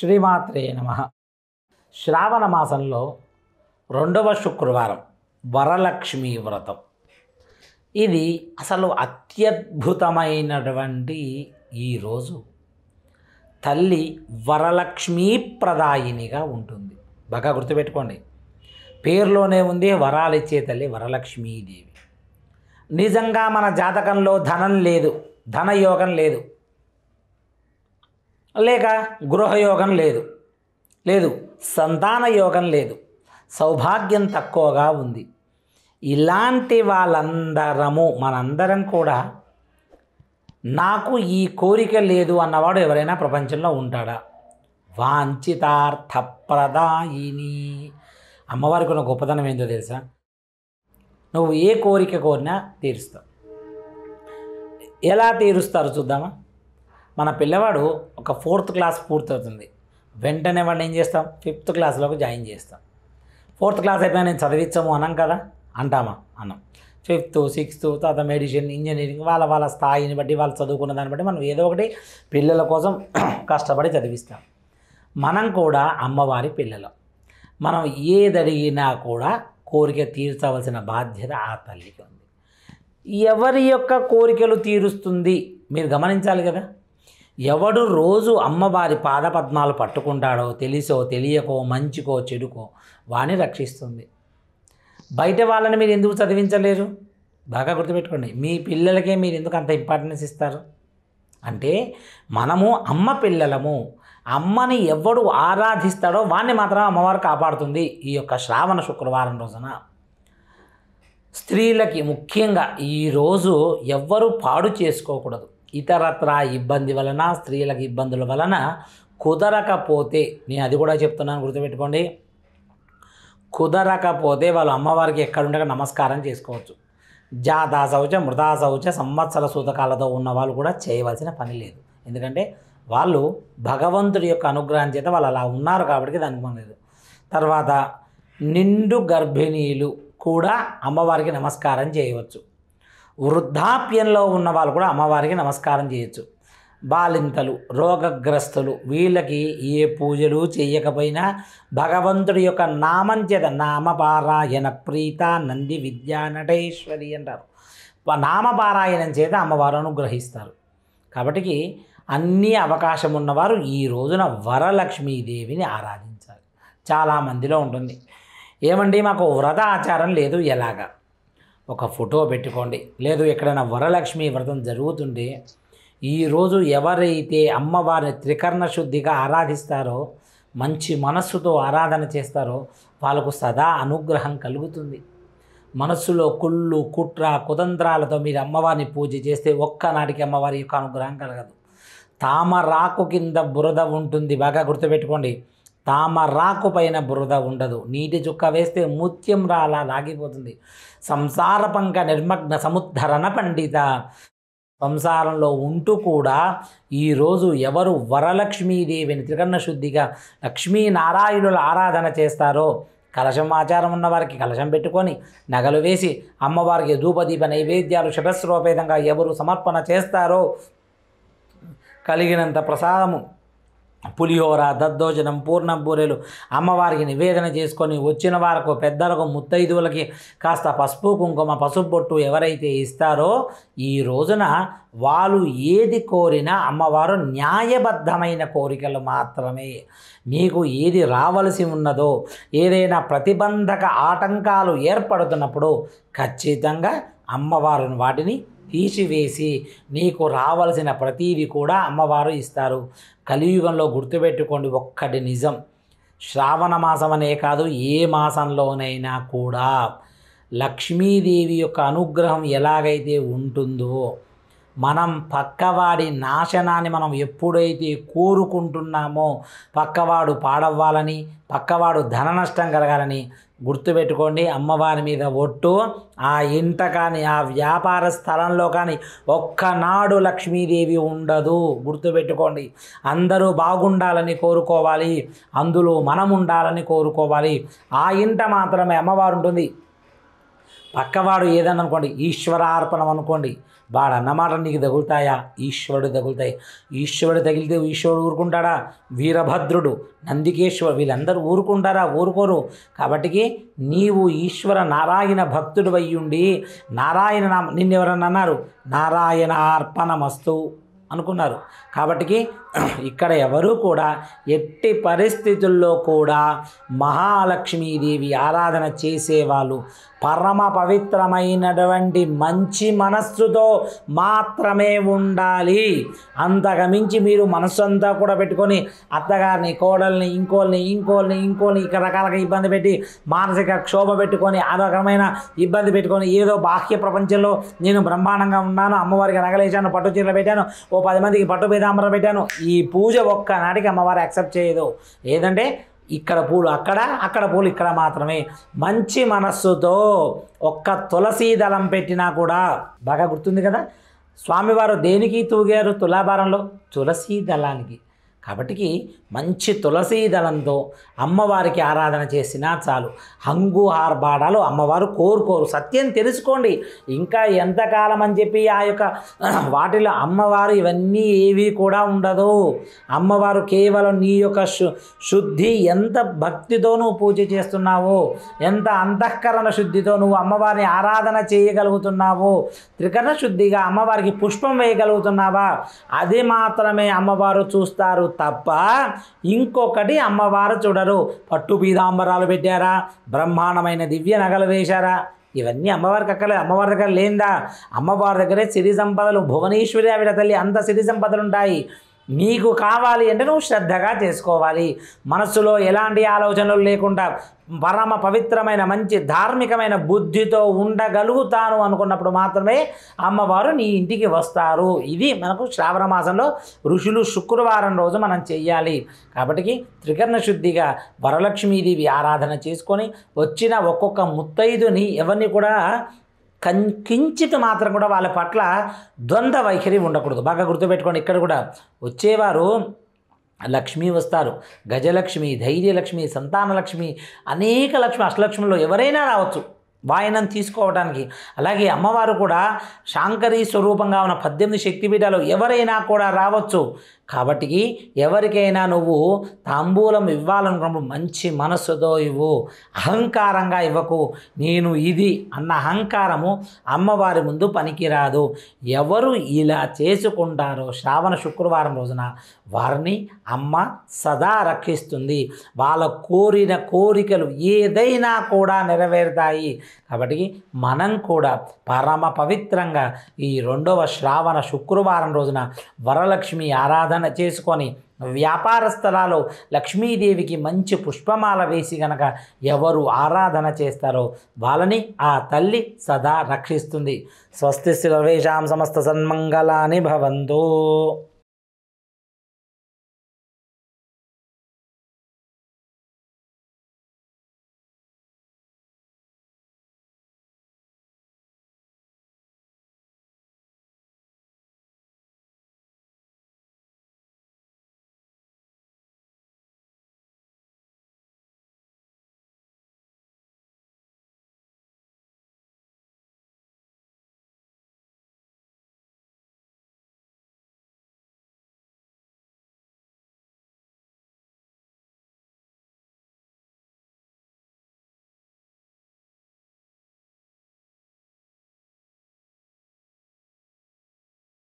శ్రీమాత్రే నమ శ్రావణ మాసంలో రెండవ శుక్రవారం వరలక్ష్మి వ్రతం ఇది అసలు అత్యద్భుతమైనటువంటి ఈరోజు తల్లి వరలక్ష్మీ ప్రదాయినిగా ఉంటుంది బాగా గుర్తుపెట్టుకోండి పేరులోనే ఉంది వరాలిచ్చే తల్లి వరలక్ష్మీదేవి నిజంగా మన జాతకంలో ధనం లేదు ధనయోగం లేదు లేక గృహయోగం లేదు లేదు సంతాన యోగం లేదు సౌభాగ్యం తక్కువగా ఉంది ఇలాంటి వాళ్ళందరము మనందరం కూడా నాకు ఈ కోరిక లేదు అన్నవాడు ఎవరైనా ప్రపంచంలో ఉంటాడా వాంఛితార్థప్రదాయిని అమ్మవారికి ఉన్న గొప్పతనం ఏందో తెలుసా నువ్వు ఏ కోరిక కోరినా తీరుస్తావు ఎలా తీరుస్తారు చూద్దామా మన పిల్లవాడు ఒక ఫోర్త్ క్లాస్ పూర్తవుతుంది వెంటనే వాడిని ఏం చేస్తాం ఫిఫ్త్ క్లాస్లోకి జాయిన్ చేస్తాం ఫోర్త్ క్లాస్ అయిపోయినా నేను చదివించము అన్నాం కదా అంటామా అన్నాం ఫిఫ్త్ సిక్స్త్ తర్వాత మెడిసిన్ ఇంజనీరింగ్ వాళ్ళ వాళ్ళ స్థాయిని బట్టి వాళ్ళు చదువుకున్న దాన్ని బట్టి మనం ఏదో ఒకటి పిల్లల కోసం కష్టపడి చదివిస్తాం మనం కూడా అమ్మవారి పిల్లలు మనం ఏదడిగినా కూడా కోరిక తీర్చవలసిన బాధ్యత ఆ తల్లికి ఉంది ఎవరి యొక్క కోరికలు తీరుస్తుంది మీరు గమనించాలి కదా ఎవడు రోజు అమ్మవారి పాదపద్మాలు పట్టుకుంటాడో తెలిసో తెలియకో మంచికో చెడుకో వాణ్ణి రక్షిస్తుంది బయట వాళ్ళని మీరు ఎందుకు చదివించలేరు బాగా గుర్తుపెట్టుకోండి మీ పిల్లలకే మీరు ఎందుకు అంత ఇంపార్టెన్స్ ఇస్తారు అంటే మనము అమ్మ పిల్లలము అమ్మని ఎవడు ఆరాధిస్తాడో వాణ్ణి మాత్రం అమ్మవారు కాపాడుతుంది ఈ యొక్క శ్రావణ శుక్రవారం రోజున స్త్రీలకి ముఖ్యంగా ఈరోజు ఎవ్వరూ పాడు చేసుకోకూడదు ఇతరత్ర ఇబ్బంది వలన స్త్రీలకు ఇబ్బందుల వలన కుదరకపోతే నేను అది కూడా చెప్తున్నాను గుర్తుపెట్టుకోండి కుదరకపోతే వాళ్ళు అమ్మవారికి ఎక్కడుండగా నమస్కారం చేసుకోవచ్చు జాతా శౌచ మృతా శౌచ సంవత్సర సూతకాలతో ఉన్న వాళ్ళు కూడా చేయవలసిన పని లేదు ఎందుకంటే వాళ్ళు భగవంతుడి యొక్క అనుగ్రహం చేత వాళ్ళు అలా ఉన్నారు కాబట్టి దానికి లేదు తర్వాత నిండు గర్భిణీలు కూడా అమ్మవారికి నమస్కారం చేయవచ్చు వృద్ధాప్యంలో ఉన్న వాళ్ళు కూడా అమ్మవారికి నమస్కారం చేయొచ్చు బాలింతలు రోగగ్రస్తులు వీళ్ళకి ఏ పూజలు చేయకపోయినా భగవంతుడి యొక్క నామం చేత నామపారాయణ ప్రీత నంది విద్యా నటేశ్వరి అంటారు నామపారాయణం చేత అమ్మవారు అనుగ్రహిస్తారు కాబట్టి అన్ని అవకాశం ఉన్నవారు ఈ రోజున వరలక్ష్మీదేవిని ఆరాధించాలి చాలామందిలో ఉంటుంది ఏమండి మాకు వ్రత ఆచారం లేదు ఎలాగా ఒక ఫోటో పెట్టుకోండి లేదు ఎక్కడైనా వరలక్ష్మి వ్రతం జరుగుతుంటే ఈరోజు ఎవరైతే అమ్మవారిని త్రికర్ణ శుద్ధిగా ఆరాధిస్తారో మంచి మనస్సుతో ఆరాధన చేస్తారో వాళ్ళకు సదా అనుగ్రహం కలుగుతుంది మనస్సులో కుళ్ళు కుట్ర కుతంత్రాలతో మీరు అమ్మవారిని పూజ చేస్తే ఒక్కనాటికి అమ్మవారి యొక్క అనుగ్రహం కలగదు తామరాకు కింద బురద ఉంటుంది బాగా గుర్తుపెట్టుకోండి రాకు పైన బురద ఉండదు నీటి చుక్క వేస్తే ముత్యం రాలా లాగిపోతుంది సంసార పంక నిర్మగ్న సముద్ధరణ పండిత సంసారంలో ఉంటూ కూడా ఈరోజు ఎవరు వరలక్ష్మీదేవిని త్రికర్ణ శుద్ధిగా లక్ష్మీనారాయణుల ఆరాధన చేస్తారో కలశం ఆచారం ఉన్నవారికి కలశం పెట్టుకొని నగలు వేసి అమ్మవారికి ధూపదీప నైవేద్యాలు శిరస్రోపేతంగా ఎవరు సమర్పణ చేస్తారో కలిగినంత ప్రసాదము పులిహోర దద్దోజనం పూర్ణం బూరెలు అమ్మవారికి నివేదన చేసుకొని వచ్చిన వారికి పెద్దలకు ముత్తైదువులకి కాస్త పసుపు కుంకుమ పసుపు బొట్టు ఎవరైతే ఇస్తారో ఈ రోజున వాళ్ళు ఏది కోరినా అమ్మవారు న్యాయబద్ధమైన కోరికలు మాత్రమే మీకు ఏది రావలసి ఉన్నదో ఏదైనా ప్రతిబంధక ఆటంకాలు ఏర్పడుతున్నప్పుడు ఖచ్చితంగా అమ్మవారు వాటిని తీసివేసి నీకు రావలసిన ప్రతీవి కూడా అమ్మవారు ఇస్తారు కలియుగంలో గుర్తుపెట్టుకోండి ఒక్కటి నిజం శ్రావణ మాసం అనే కాదు ఏ మాసంలోనైనా కూడా లక్ష్మీదేవి యొక్క అనుగ్రహం ఎలాగైతే ఉంటుందో మనం పక్కవాడి నాశనాన్ని మనం ఎప్పుడైతే కోరుకుంటున్నామో పక్కవాడు పాడవ్వాలని పక్కవాడు ధన నష్టం కలగాలని గుర్తుపెట్టుకోండి అమ్మవారి మీద ఒట్టు ఆ ఇంట కానీ ఆ వ్యాపార స్థలంలో కానీ ఒక్కనాడు లక్ష్మీదేవి ఉండదు గుర్తుపెట్టుకోండి అందరూ బాగుండాలని కోరుకోవాలి అందులో మనం ఉండాలని కోరుకోవాలి ఆ ఇంట మాత్రమే అమ్మవారు ఉంటుంది పక్కవాడు ఏదని అనుకోండి ఈశ్వరార్పణం అనుకోండి వాడు అన్నమాట నీకు తగులుతాయా ఈశ్వరుడు తగులుతాయి ఈశ్వరుడు తగిలితే ఈశ్వరుడు ఊరుకుంటాడా వీరభద్రుడు నందికేశ్వరుడు వీళ్ళందరూ ఊరుకుంటారా ఊరుకోరు కాబట్టి నీవు ఈశ్వర నారాయణ భక్తుడు అయ్యుండి నారాయణ నామ ఎవరన్నా అన్నారు నారాయణ మస్తు అనుకున్నారు కాబట్టి ఇక్కడ ఎవరూ కూడా ఎట్టి పరిస్థితుల్లో కూడా మహాలక్ష్మీదేవి ఆరాధన చేసేవాళ్ళు పరమ పవిత్రమైనటువంటి మంచి మనస్సుతో మాత్రమే ఉండాలి అంతకమించి మీరు మనస్సు అంతా కూడా పెట్టుకొని అత్తగారిని కోడల్ని ఇంకోల్ని ఇంకోల్ని ఇంకోల్ని ఇక రకాలుగా ఇబ్బంది పెట్టి మానసిక క్షోభ పెట్టుకొని ఆ రకమైన ఇబ్బంది పెట్టుకొని ఏదో బాహ్య ప్రపంచంలో నేను బ్రహ్మాండంగా ఉన్నాను అమ్మవారికి నగలేశాను పట్టు చీరలు పెట్టాను ఓ పది మందికి పట్టు పీదాంబరం పెట్టాను ఈ పూజ ఒక్కనాటికి అమ్మవారు యాక్సెప్ట్ చేయదు ఏదంటే ఇక్కడ పూలు అక్కడ అక్కడ పూలు ఇక్కడ మాత్రమే మంచి మనస్సుతో ఒక్క తులసి దళం పెట్టినా కూడా బాగా గుర్తుంది కదా స్వామివారు దేనికి తూగారు తులాభారంలో తులసి దళానికి కాబట్టి మంచి తులసీ దళంతో అమ్మవారికి ఆరాధన చేసినా చాలు హంగు హార్బాడాలు అమ్మవారు కోరుకోరు సత్యం తెలుసుకోండి ఇంకా ఎంతకాలం అని చెప్పి ఆ యొక్క వాటిలో అమ్మవారు ఇవన్నీ ఏవి కూడా ఉండదు అమ్మవారు కేవలం నీ యొక్క శుద్ధి ఎంత భక్తితో నువ్వు పూజ చేస్తున్నావో ఎంత అంతఃకరణ శుద్ధితో నువ్వు అమ్మవారిని ఆరాధన చేయగలుగుతున్నావో త్రికరణ శుద్ధిగా అమ్మవారికి పుష్పం వేయగలుగుతున్నావా అది మాత్రమే అమ్మవారు చూస్తారు తప్ప ఇంకొకటి అమ్మవారు చూడరు పట్టు పీతాంబరాలు పెట్టారా బ్రహ్మాండమైన దివ్య నగలు వేశారా ఇవన్నీ అమ్మవారికి అక్కర్లేదు అమ్మవారి దగ్గర లేందా అమ్మవారి దగ్గరే సిరి సంపదలు భువనేశ్వరి ఆవిడ తల్లి అంత సిరి సంపదలు ఉంటాయి నీకు కావాలి అంటే నువ్వు శ్రద్ధగా చేసుకోవాలి మనస్సులో ఎలాంటి ఆలోచనలు లేకుండా పరమ పవిత్రమైన మంచి ధార్మికమైన బుద్ధితో ఉండగలుగుతాను అనుకున్నప్పుడు మాత్రమే అమ్మవారు నీ ఇంటికి వస్తారు ఇది మనకు శ్రావణ మాసంలో ఋషులు శుక్రవారం రోజు మనం చెయ్యాలి కాబట్టి త్రికరణ శుద్ధిగా వరలక్ష్మీదేవి ఆరాధన చేసుకొని వచ్చిన ఒక్కొక్క ముత్తైదుని ఎవరిని కూడా కం మాత్రం కూడా వాళ్ళ పట్ల ద్వంద్వ వైఖరి ఉండకూడదు బాగా గుర్తుపెట్టుకోండి ఇక్కడ కూడా వచ్చేవారు లక్ష్మి వస్తారు గజలక్ష్మి ధైర్యలక్ష్మి సంతానలక్ష్మి అనేక లక్ష్మి అష్టలక్ష్మిలు ఎవరైనా రావచ్చు వాయనం తీసుకోవడానికి అలాగే అమ్మవారు కూడా శాంకరీ స్వరూపంగా ఉన్న పద్దెనిమిది శక్తిపీఠాలు ఎవరైనా కూడా రావచ్చు కాబట్టి ఎవరికైనా నువ్వు తాంబూలం ఇవ్వాలనుకున్నప్పుడు మంచి మనస్సుతో ఇవ్వు అహంకారంగా ఇవ్వకు నేను ఇది అన్న అహంకారము అమ్మవారి ముందు పనికిరాదు ఎవరు ఇలా చేసుకుంటారో శ్రావణ శుక్రవారం రోజున వారిని అమ్మ సదా రక్షిస్తుంది వాళ్ళ కోరిన కోరికలు ఏదైనా కూడా నెరవేరుతాయి కాబట్టి మనం కూడా పరమ పవిత్రంగా ఈ రెండవ శ్రావణ శుక్రవారం రోజున వరలక్ష్మి ఆరాధన నిర్వహణ చేసుకొని వ్యాపార స్థలాలు లక్ష్మీదేవికి మంచి పుష్పమాల వేసి గనక ఎవరు ఆరాధన చేస్తారో వాళ్ళని ఆ తల్లి సదా రక్షిస్తుంది స్వస్తి సర్వేషాం సమస్త సన్మంగళాని భవంతో